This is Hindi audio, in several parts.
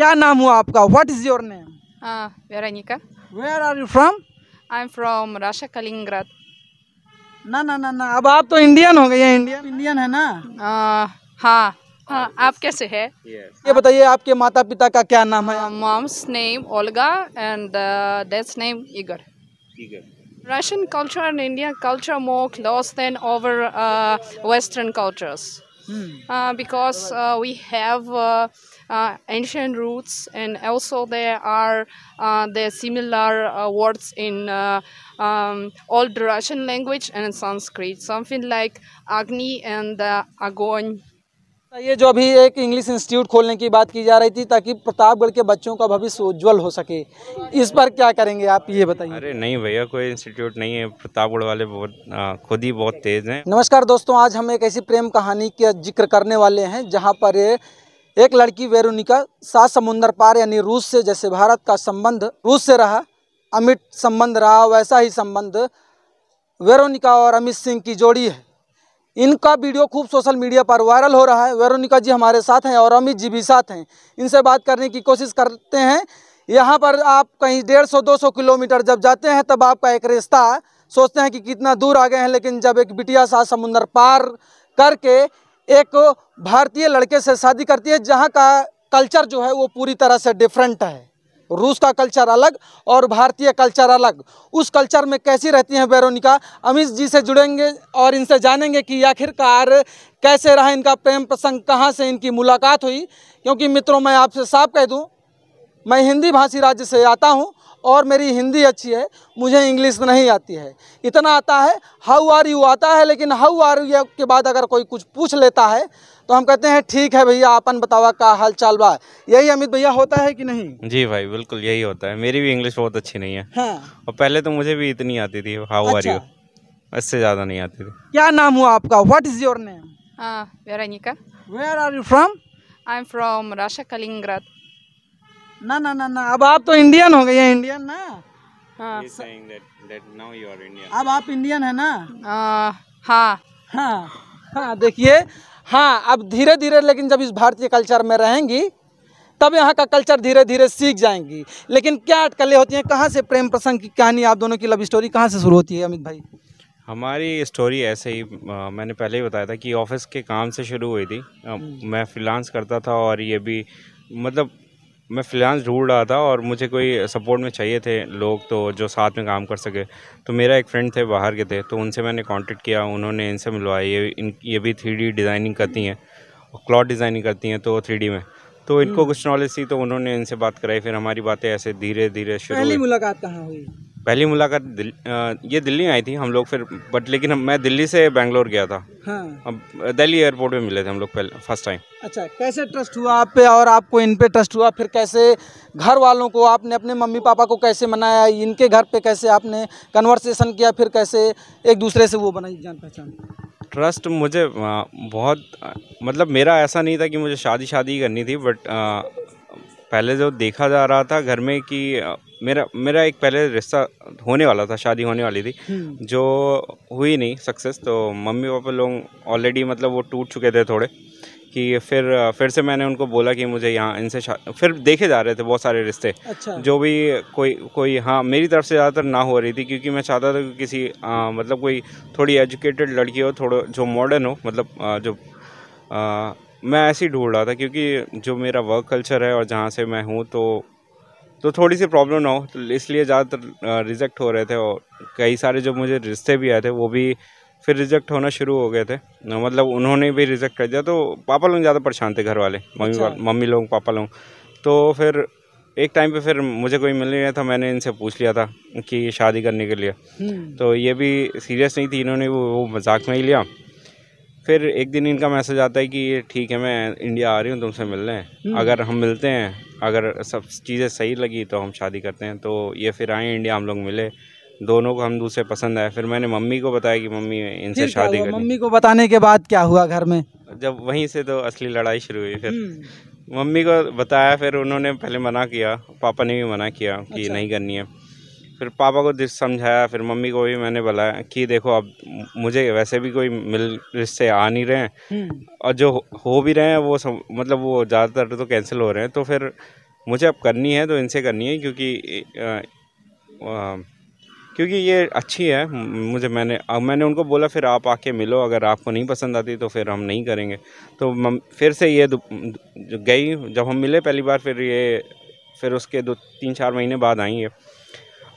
क्या नाम हुआ आपका what is your name Veronica where are you from I am from Russia Kaliningrad ना ना ना ना अब आप तो इंडियन हो गए हैं इंडियन इंडियन है ना आ, हाँ हाँ आप कैसे है ये बताइए आपके माता पिता का क्या नाम है mom's name Olga and dad's name Igor Russian culture and Indian culture more close than over western cultures because we have Uh, ancient roots, and also there are uh, the similar uh, words in um, old Russian language and Sanskrit, something like Agni and uh, Agony. तो ये जो अभी एक इंग्लिश इंस्टीट्यूट खोलने की बात की जा रही थी ताकि प्रतापगढ़ के बच्चों का भविष्य उज्जवल हो सके इस पर क्या करेंगे आप ये बताइए अरे नहीं भैया कोई इंस्टीट्यूट नहीं है प्रतापगढ़ वाले बहुत खुद ही बहुत तेज हैं नमस्कार दोस्तों आज हम एक ऐसी प्रेम कहानी का जिक्र करने वाले हैं जहाँ पर एक लड़की वेरोनिका सात समुंदर पार यानी रूस से जैसे भारत का संबंध रूस से रहा अमित संबंध रहा वैसा ही संबंध वेरोनिका और अमित सिंह की जोड़ी है इनका वीडियो खूब सोशल मीडिया पर वायरल हो रहा है वेरोनिका जी हमारे साथ हैं और अमित जी भी साथ हैं इनसे बात करने की कोशिश करते हैं यहाँ पर आप कहीं डेढ़ सौ दो सौ किलोमीटर जब जाते हैं तब आपका एक रिश्ता सोचते हैं कि कितना दूर आ गए हैं लेकिन जब एक बिटिया सा समुंदर पार करके एक भारतीय लड़के से शादी करती है जहाँ का कल्चर जो है वो पूरी तरह से डिफरेंट है रूस का कल्चर अलग और भारतीय कल्चर अलग उस कल्चर में कैसी रहती हैं वेरोनिका अमित जी से जुड़ेंगे और इनसे जानेंगे कि आखिरकार कैसे रहा इनका प्रेम प्रसंग कहाँ से इनकी मुलाकात हुई क्योंकि मित्रों मैं आपसे साफ कह दूँ मैं हिंदी भाषी राज्य से आता हूँ और मेरी हिंदी अच्छी है मुझे इंग्लिश नहीं आती है इतना आता है हाउ आर यू आता है लेकिन हाउ आर यू के बाद अगर कोई कुछ पूछ लेता है तो हम कहते हैं ठीक है भैया अपन बतावा का हाल चाल बा यही अमित भैया होता है कि नहीं जी भाई बिल्कुल यही होता है मेरी भी इंग्लिश बहुत अच्छी नहीं है हाँ। और पहले तो मुझे भी इतनी आती थी हाउ आर यू इससे ज़्यादा नहीं आती थी क्या नाम हुआ आपका what is your name Veronica where are you from I am from Russia Kaliningrad ना ना ना ना अब आप तो इंडियन हो गए इंडियन ना हाँ अब आप इंडियन है ना हाँ हाँ हाँ देखिए हाँ अब धीरे धीरे लेकिन जब इस भारतीय कल्चर में रहेंगी तब यहाँ का कल्चर धीरे धीरे सीख जाएंगी लेकिन क्या अटकलें होती हैं कहाँ से प्रेम प्रसंग की कहानी आप दोनों की लव स्टोरी कहाँ से शुरू होती है अमित भाई हमारी स्टोरी ऐसे ही आ, मैंने पहले ही बताया था कि ऑफिस के काम से शुरू हुई थी आ, हम्म। मैं फ्रीलांस करता था और ये भी मतलब मैं फिलहाल ढूंढ रहा था और मुझे कोई सपोर्ट में चाहिए थे लोग तो जो साथ में काम कर सके तो मेरा एक फ्रेंड थे बाहर के थे तो उनसे मैंने कांटेक्ट किया उन्होंने इनसे मिलवाया ये इन ये भी थ्री डिज़ाइनिंग करती हैं क्लॉथ डिज़ाइनिंग करती हैं तो थ्री में तो इनको हम्म। कुछ नॉलेज थी तो उन्होंने इनसे बात कराई फिर हमारी बातें ऐसे धीरे धीरे शुरू मुलाकात कहाँ हुई पहली मुलाकात दिल, ये दिल्ली आई थी हम लोग फिर बट लेकिन हम, मैं दिल्ली से बैंगलोर गया था हाँ। दिल्ली एयरपोर्ट पे मिले थे हम लोग पहले फर्स्ट टाइम अच्छा कैसे ट्रस्ट हुआ आप पे और आपको इन पे ट्रस्ट हुआ फिर कैसे घर वालों को आपने अपने मम्मी पापा को कैसे मनाया इनके घर पे कैसे आपने कन्वर्सेशन किया फिर कैसे एक दूसरे से वो बनाई जान पहचान ट्रस्ट मुझे बहुत मतलब मेरा ऐसा नहीं था कि मुझे शादी शादी करनी थी बट पहले जो देखा जा रहा था घर में कि मेरा मेरा एक पहले रिश्ता होने वाला था शादी होने वाली थी हम्म। जो हुई नहीं सक्सेस तो मम्मी पापा लोग ऑलरेडी मतलब वो टूट चुके थे थोड़े कि फिर फिर से मैंने उनको बोला कि मुझे यहाँ इनसे फिर देखे जा रहे थे बहुत सारे रिश्ते अच्छा। जो भी कोई कोई हाँ मेरी तरफ से ज़्यादातर ना हो रही थी क्योंकि मैं चाहता था कि किसी आ, मतलब कोई थोड़ी एजुकेटेड लड़की हो थोड़ा जो मॉडर्न हो मतलब आ, जो आ, मैं ऐसे ही ढूंढ रहा था क्योंकि जो मेरा वर्क कल्चर है और जहाँ से मैं हूँ तो तो थोड़ी सी प्रॉब्लम ना हो तो इसलिए ज़्यादातर रिजेक्ट हो रहे थे और कई सारे जो मुझे रिश्ते भी आए थे वो भी फिर रिजेक्ट होना शुरू हो गए थे मतलब उन्होंने भी रिजेक्ट कर दिया तो पापा लोग ज़्यादा परेशान थे घर वाले मम्मी अच्छा। मम्मी लोग पापा लोग तो फिर एक टाइम पे फिर मुझे कोई मिल नहीं था मैंने इनसे पूछ लिया था कि शादी करने के लिए हम्म। तो ये भी सीरियस नहीं थी इन्होंने वो मजाक में ही लिया फिर एक दिन इनका मैसेज आता है कि ठीक है मैं इंडिया आ रही हूँ तुमसे मिलने हम्म। अगर हम मिलते हैं अगर सब चीज़ें सही लगी तो हम शादी करते हैं तो ये फिर आए इंडिया हम लोग मिले दोनों को हम दूसरे पसंद आए फिर मैंने मम्मी को बताया कि मम्मी इनसे शादी कर मम्मी को बताने के बाद क्या हुआ घर में जब वहीं से तो असली लड़ाई शुरू हुई फिर हम्म। मम्मी को बताया फिर उन्होंने पहले मना किया पापा ने भी मना किया कि अच्छा। नहीं करनी है फिर पापा को दिस समझाया फिर मम्मी को भी मैंने बुलाया कि देखो अब मुझे वैसे भी कोई मिल रिश्ते आ नहीं रहे हैं हम्म। और जो हो भी रहे हैं वो सम, मतलब वो ज़्यादातर तो कैंसिल हो रहे हैं तो फिर मुझे अब करनी है तो इनसे करनी है क्योंकि आ, आ, क्योंकि ये अच्छी है मुझे मैंने अब मैंने उनको बोला फिर आप आके मिलो अगर आपको नहीं पसंद आती तो फिर हम नहीं करेंगे तो फिर से ये गई जब हम मिले पहली बार फिर ये फिर उसके दो तीन चार महीने बाद आई है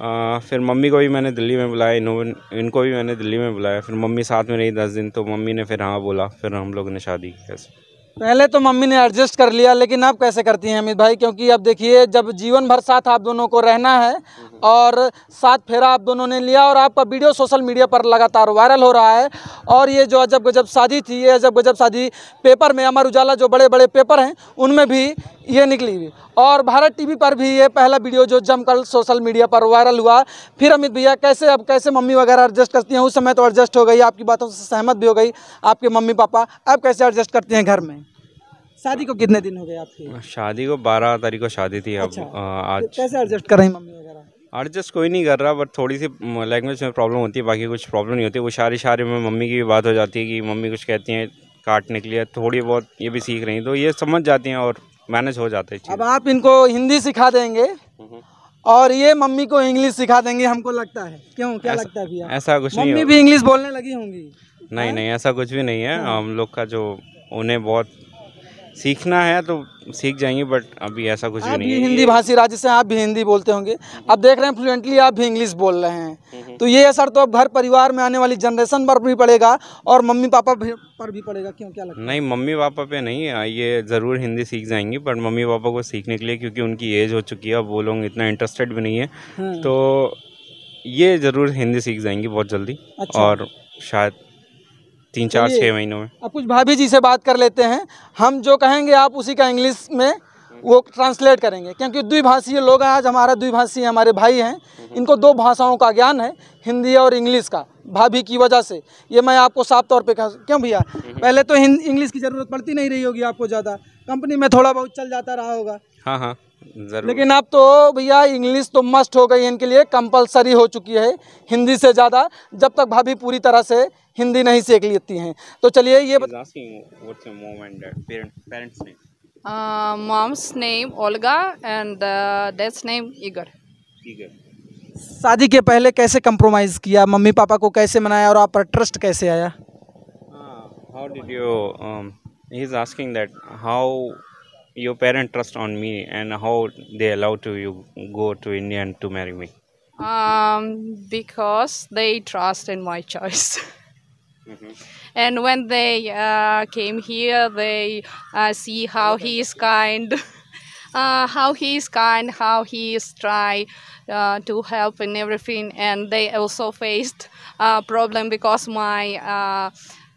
फिर मम्मी को भी मैंने दिल्ली में बुलाया इन्होंने इनको भी मैंने दिल्ली में बुलाया फिर मम्मी साथ में रही दस दिन तो मम्मी ने फिर हाँ बोला फिर हम लोग ने शादी की कैसे पहले तो मम्मी ने एडजस्ट कर लिया लेकिन अब कैसे करती हैं अमित भाई क्योंकि अब देखिए जब जीवन भर साथ आप दोनों को रहना है हम्म। और साथ फेरा आप दोनों ने लिया और आपका वीडियो सोशल मीडिया पर लगातार वायरल हो रहा है और ये जो अजब गजब शादी थी ये अजब गजब शादी पेपर में अमर उजाला जो बड़े बड़े पेपर हैं उनमें भी ये निकली हुई और भारत टीवी पर भी ये पहला वीडियो जो जमकर सोशल मीडिया पर वायरल हुआ फिर अमित भैया कैसे अब कैसे मम्मी वगैरह एडजस्ट करती हैं उस समय तो एडजस्ट हो गई आपकी बातों से सहमत भी हो गई आपके मम्मी पापा अब कैसे एडजस्ट करती हैं घर में शादी को कितने दिन हो गए आपकी शादी को बारह तारीख को शादी थी अब अच्छा। आज तो कैसे एडजस्ट कर हैं मम्मी वगैरह एडजस्ट कोई नहीं कर रहा बट थोड़ी सी लैंग्वेज में प्रॉब्लम होती है बाकी कुछ प्रॉब्लम नहीं होती वो शारी शारी में मम्मी की भी बात हो जाती है कि मम्मी कुछ कहती हैं काटने के लिए थोड़ी बहुत ये भी सीख रही तो ये समझ जाती हैं और मैनेज हो जाते हैं अब आप इनको हिंदी सिखा देंगे हम्म, हम्म। और ये मम्मी को इंग्लिश सिखा देंगे हमको लगता है क्यों क्या लगता है भैया ऐसा कुछ नहीं भी इंग्लिश बोलने लगी होंगी नहीं नहीं ऐसा कुछ भी नहीं है हाँ। हम लोग का जो उन्हें बहुत सीखना है तो सीख जाएंगे बट अभी ऐसा कुछ भी नहीं है हिंदी भाषी राज्य से आप भी हिंदी बोलते होंगे अब देख रहे हैं फ्लुएंटली आप भी इंग्लिश बोल रहे हैं तो ये असर तो अब घर परिवार में आने वाली जनरेशन पर भी पड़ेगा और मम्मी पापा भी पर भी पड़ेगा क्यों क्या लगता नहीं मम्मी पापा पे नहीं हाँ, ये ज़रूर हिंदी सीख जाएंगी बट मम्मी पापा को सीखने के लिए क्योंकि उनकी एज हो चुकी है अब वो लोग इतना इंटरेस्टेड भी नहीं है हम्म। तो ये ज़रूर हिंदी सीख जाएंगी बहुत जल्दी अच्छा। और शायद तीन चार छः महीनों में अब कुछ भाभी जी से बात कर लेते हैं हम जो कहेंगे आप उसी का इंग्लिश में वो ट्रांसलेट करेंगे क्योंकि द्विभाषीय लोग हैं आज हमारा द्विभाषीय हमारे भाई हैं इनको दो भाषाओं का ज्ञान है हिंदी और इंग्लिश का भाभी की वजह से ये मैं आपको साफ तौर पे कह क्यों भैया हम्म। पहले तो इंग्लिश की ज़रूरत पड़ती नहीं रही होगी आपको ज़्यादा कंपनी में थोड़ा बहुत चल जाता रहा होगा हाँ हाँ लेकिन अब तो भैया इंग्लिश तो मस्ट हो गई इनके लिए कंपलसरी हो चुकी है हिंदी से ज़्यादा जब तक भाभी पूरी तरह से हिंदी नहीं सीख लेती हैं तो चलिए ये mom's name Olga and name Igor शादी के पहले कैसे कंप्रोमाइज़ किया मम्मी पापा को कैसे मनाया और आप पर ट्रस्ट कैसे आया how did you he is asking that how your parent trust on me and how they allow to you go to India and to marry me? Um, because they trust in my choice. Mm-hmm. And when they uh, came here, they uh, see how he is kind, uh, how he is kind, how he is try uh, to help and everything. And they also faced a problem because my uh,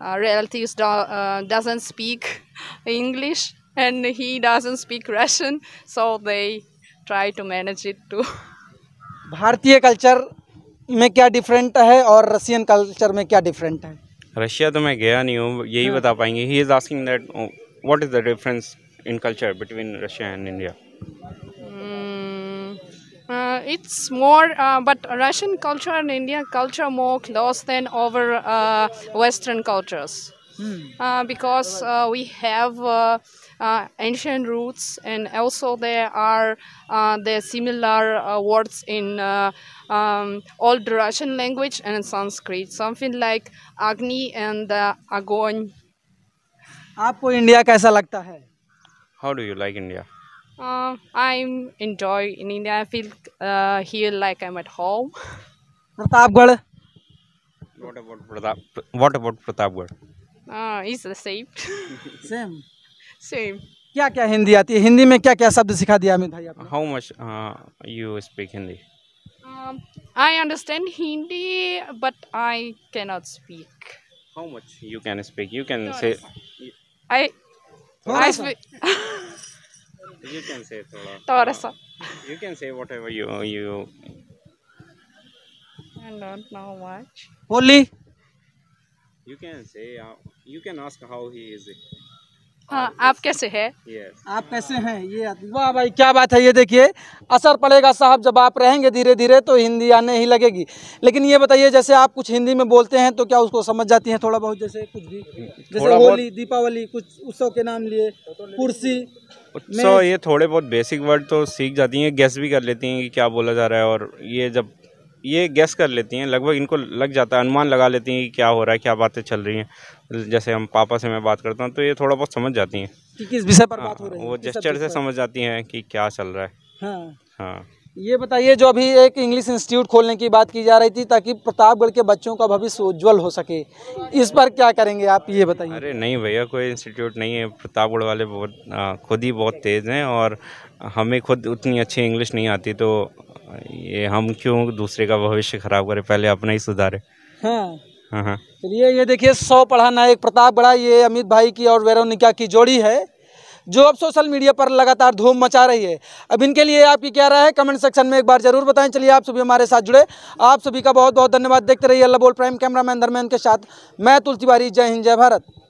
uh, relatives do, doesn't speak English, and he doesn't speak Russian, so they try to manage it too. भारतीय कल्चर में क्या डिफरेंट है और रशियन कल्चर में क्या डिफरेंट है रशिया तो मैं गया नहीं हूँ यही बता पाएंगे he is asking that what is the difference in culture between Russia and India it's more, uh, but Russian culture and Indian culture more close than over uh, Western cultures. Hmm. Uh, because we have uh, ancient roots and also there are uh, the similar uh, words in um, old Russian language and Sanskrit something like Agni and uh, Agony. आपको इंडिया कैसा लगता है How do you like India? Uh, I'm enjoy in India. I feel uh, here like I'm at home. Pratapgarh. What about Pratap? What about Pratapgarh? Uh, it's the same. same. Same क्या क्या हिंदी आती है हिंदी में क्या क्या शब्द सिखा दिया Amit how much you speak Hindi I understand Hindi but I can not speak how much you can speak you can say I I you can say थोड़ा सा you can say whatever you you I don't know much होली you can say you can ask how he is हाँ आप कैसे हैं आप कैसे हैं ये वाह भाई क्या बात है ये देखिए असर पड़ेगा साहब जब आप रहेंगे धीरे धीरे तो हिंदी आने ही लगेगी लेकिन ये बताइए जैसे आप कुछ हिंदी में बोलते हैं तो क्या उसको समझ जाती हैं थोड़ा बहुत जैसे कुछ भी जैसे होली दीपावली कुछ उत्सव के नाम लिए कुर्सी उत्सव ये थोड़े बहुत बेसिक वर्ड तो सीख जाती है गैस भी कर लेती है की क्या बोला जा रहा है और ये जब ये गैस कर लेती हैं लगभग इनको लग जाता है अनुमान लगा लेती हैं कि क्या हो रहा है क्या बातें चल रही हैं जैसे हम पापा से मैं बात करता हूँ तो ये थोड़ा बहुत समझ जाती हैं कि किस विषय पर बात हाँ, हो रही है वो जेस्चर से समझ जाती हैं कि क्या चल रहा है हाँ हाँ ये बताइए जो अभी एक इंग्लिश इंस्टीट्यूट खोलने की बात की जा रही थी ताकि प्रतापगढ़ के बच्चों का भविष्य उज्जवल हो सके इस पर क्या करेंगे आप ये बताइए अरे नहीं भैया कोई इंस्टीट्यूट नहीं है प्रतापगढ़ वाले बहुत हाँ, खुद ही बहुत तेज़ हैं और हमें खुद उतनी अच्छी इंग्लिश नहीं आती तो ये हम क्यों दूसरे का भविष्य खराब करें पहले अपना ही सुधारे हाँ।, हाँ हाँ चलिए ये देखिए सौ पढ़ा नायक प्रताप बड़ा ये अमित भाई की और वेरोनिका की जोड़ी है जो अब सोशल मीडिया पर लगातार धूम मचा रही है अब इनके लिए आपकी क्या राय है कमेंट सेक्शन में एक बार जरूर बताएं चलिए आप सभी हमारे साथ जुड़े आप सभी का बहुत बहुत धन्यवाद देखते रहिए अल्लाह बोल प्राइम कैमरामैन धर्मेंद्र के साथ मैं तुल तिवारी जय हिंद जय भारत